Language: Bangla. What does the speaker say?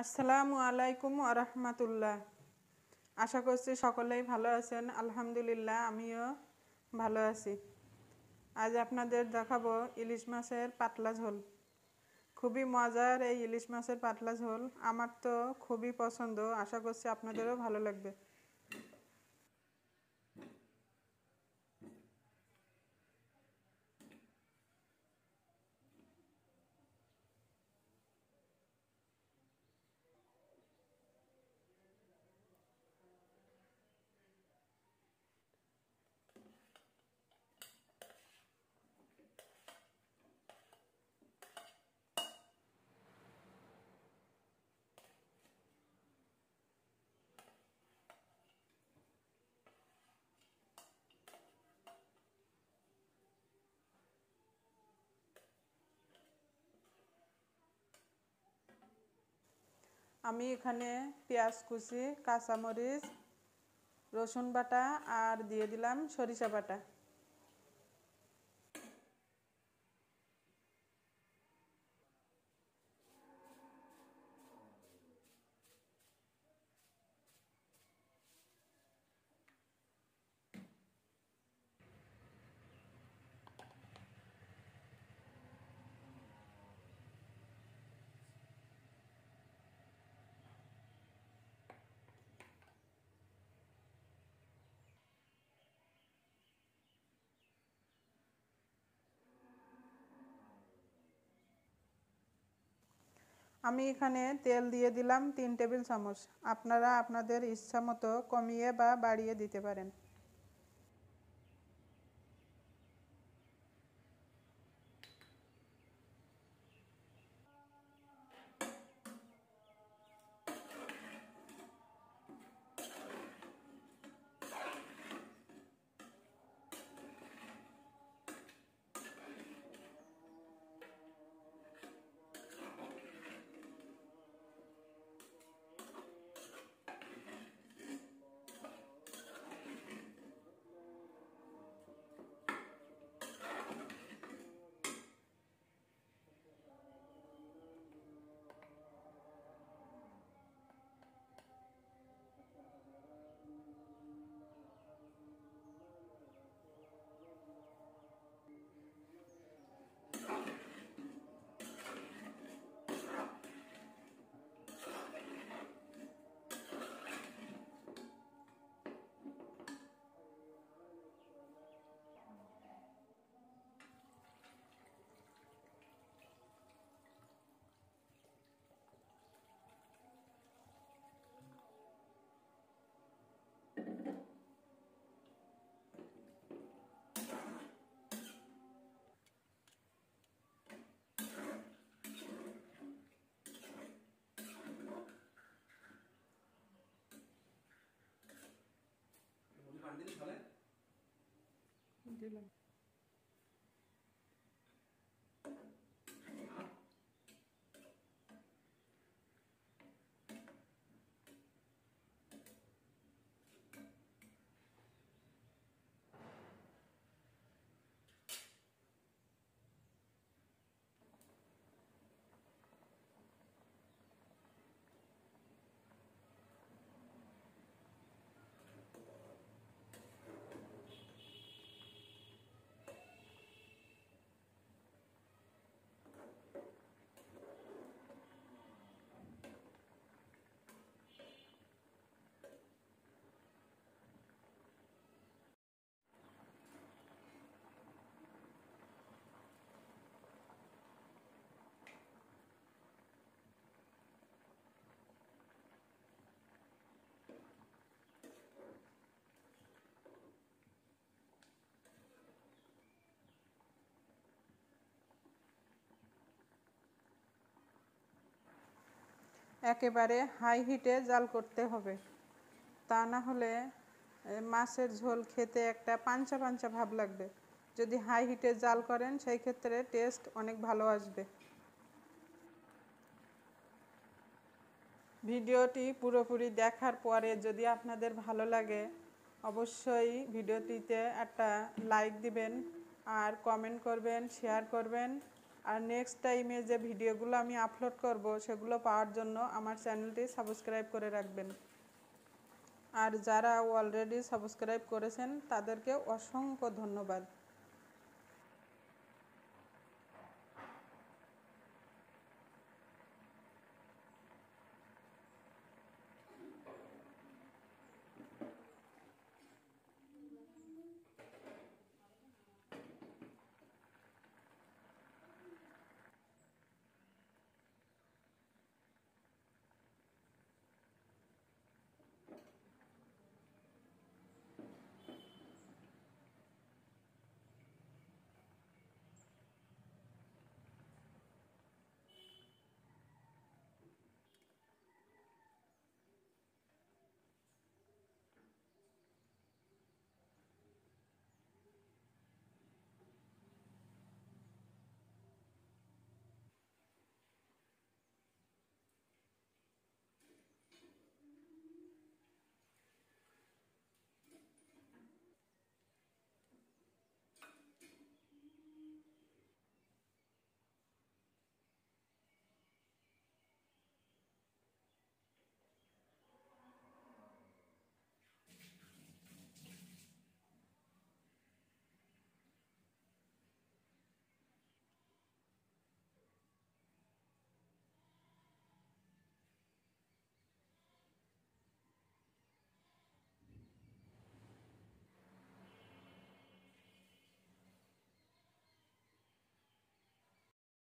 আসসালামু আলাইকুম আরহামাতুল্লাহ আশা করছি সকলেই ভালো আছেন আলহামদুলিল্লাহ আমিও ভালো আছি আজ আপনাদের দেখাবো ইলিশ মাছের পাতলা ঝোল খুবই মজার এই ইলিশ মাছের পাতলা ঝোল আমার তো খুবই পছন্দ আশা করছি আপনাদেরও ভালো লাগবে আমি এখানে পেঁয়াজ কুচি কাঁচামরিচ রসুন বাটা আর দিয়ে দিলাম সরিষা বাটা আমি এখানে তেল দিয়ে দিলাম তিন টেবিল চামচ আপনারা আপনাদের ইচ্ছা মতো কমিয়ে বা বাড়িয়ে দিতে পারেন Hindi lang. একেবারে হাই হিটে জাল করতে হবে তা না হলে মাছের ঝোল খেতে একটা পাঞ্চা পাঞ্চা ভাব লাগবে যদি হাই হিটে জাল করেন সেই ক্ষেত্রে টেস্ট অনেক ভালো আসবে ভিডিওটি পুরোপুরি দেখার পরে যদি আপনাদের ভালো লাগে অবশ্যই ভিডিওটিতে একটা লাইক দিবেন আর কমেন্ট করবেন শেয়ার করবেন আর নেক্সট টাইমে যে ভিডিওগুলো আমি আপলোড করব সেগুলো পাওয়ার জন্য আমার চ্যানেলটি সাবস্ক্রাইব করে রাখবেন আর যারা অলরেডি সাবস্ক্রাইব করেছেন তাদেরকে অসংখ্য ধন্যবাদ